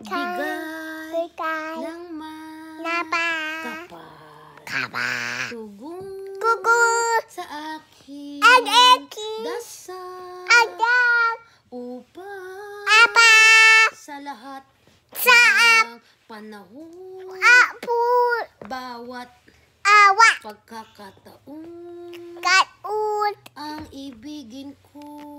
Bigay, bigay ng mapa kapa, kapa. Tugon, Kugu. sa aking ang aking dasal agad upa apa sa lahat sa panahon apu bawat awa pagkakataon kataon ang ibigin ko